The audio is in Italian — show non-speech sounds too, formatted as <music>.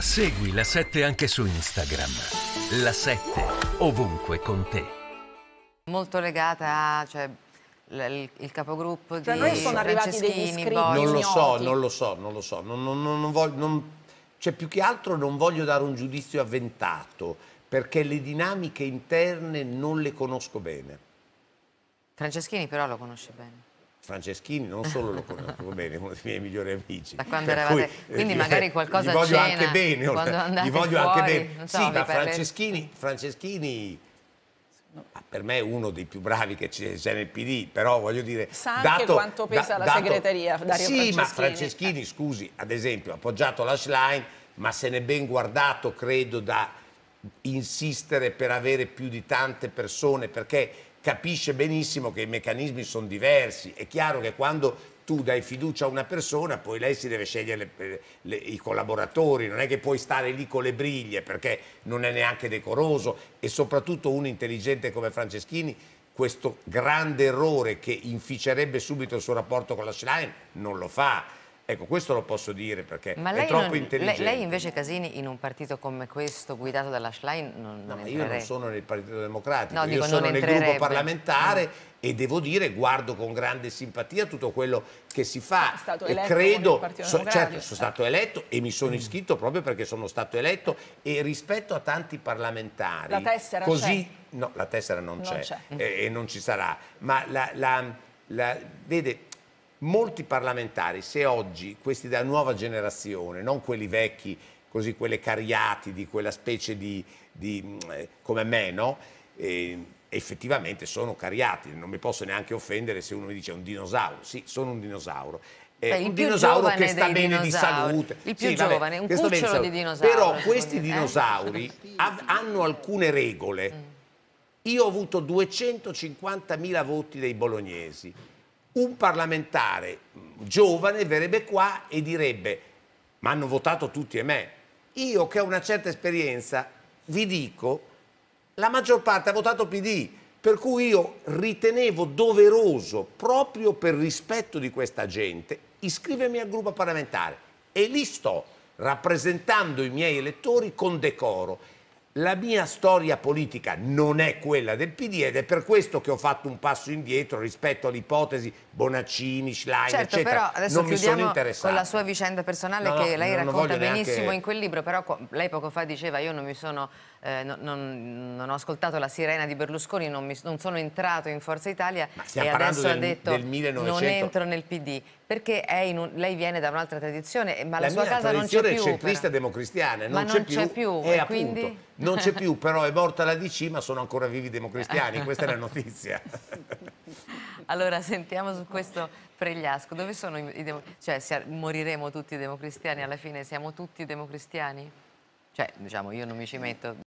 Segui la 7 anche su Instagram. La 7 ovunque con te. Molto legata, cioè il, capogruppo cioè, di cioè, noi sono arrivati degli iscritti non lo so, non lo so, non lo so, non, non, non, voglio, cioè più che altro non voglio dare un giudizio avventato perché le dinamiche interne non le conosco bene. Franceschini però lo conosce bene. Franceschini non solo lo conosco bene, è uno dei miei migliori amici. Da quando eravate... Cui, eh, quindi eh, magari qualcosa gli voglio cena, anche bene, quando gli voglio fuori, anche bene. So, sì, ma Franceschini, Franceschini per me è uno dei più bravi che c'è nel PD, però voglio dire... Sa dato, quanto pesa da, la dato, segreteria Dario sì, Franceschini. ma Franceschini, scusi, ad esempio, ha appoggiato la Schlein, ma se n'è ben guardato, credo, da insistere per avere più di tante persone, perché capisce benissimo che i meccanismi sono diversi. È chiaro che quando tu dai fiducia a una persona, poi lei si deve scegliere le, le, i collaboratori, non è che puoi stare lì con le briglie perché non è neanche decoroso e soprattutto uno intelligente come Franceschini questo grande errore che inficerebbe subito il suo rapporto con la Schlein non lo fa Ecco, questo lo posso dire perché è troppo non, intelligente. Lei, lei, invece Casini in un partito come questo guidato dalla Schlein non, non no, ma Io non sono nel Partito Democratico, no, io dico, sono nel gruppo parlamentare no. Mm. e devo dire guardo con grande simpatia tutto quello che si fa. È stato eletto credo, so, certo, sono stato eletto e mi sono mm. iscritto proprio perché sono stato eletto e rispetto a tanti parlamentari... La tessera così, No, la tessera non, c'è, e, e, non ci sarà. Ma la, la, la, vede, molti parlamentari, se oggi questi della nuova generazione, non quelli vecchi, così quelle cariati di quella specie di, di mm, eh, come me, no? E eh, effettivamente sono cariati, non mi posso neanche offendere se uno mi dice un dinosauro, sì, sono un dinosauro. Eh, un dinosauro che sta bene dinosauri. di salute. Il più sì, giovane, vabbè, un cucciolo di dinosauri. Però questi eh? dinosauri av- hanno alcune regole. Mm. Io ho avuto 250.000 voti dei bolognesi, un parlamentare giovane verrebbe qua e direbbe ma hanno votato tutti e me. Io che ho una certa esperienza vi dico la maggior parte ha votato PD, per cui io ritenevo doveroso, proprio per rispetto di questa gente, iscrivermi al gruppo parlamentare e lì sto rappresentando i miei elettori con decoro la mia storia politica non è quella del PD ed è per questo che ho fatto un passo indietro rispetto all'ipotesi Bonaccini, Schlein, certo, eccetera. Però adesso non mi sono interessato. Con la sua vicenda personale no, che lei racconta benissimo neanche... in quel libro, però lei poco fa diceva io non mi sono eh, non, non, ho ascoltato la sirena di Berlusconi, non, mi, non sono entrato in Forza Italia e adesso del, ha detto del 1900... non entro nel PD perché un, lei viene da un'altra tradizione, ma la, la sua casa non c'è più. La tradizione centrista e democristiana, non c'è più, più e quindi... appunto, non c'è più, però è morta la DC, ma sono ancora vivi i democristiani, <laughs> questa è la notizia. <laughs> allora, sentiamo su questo pregliasco, dove sono i democristiani? Cioè, se moriremo tutti i democristiani, alla fine siamo tutti democristiani? Cioè, diciamo, io non mi ci metto...